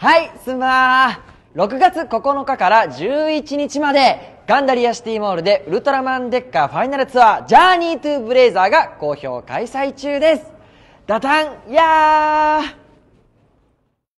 はいんばー6月9日から11日までガンダリアシティモールでウルトラマンデッカーファイナルツアージャーニートゥブレイザーが好評開催中ですダタンやー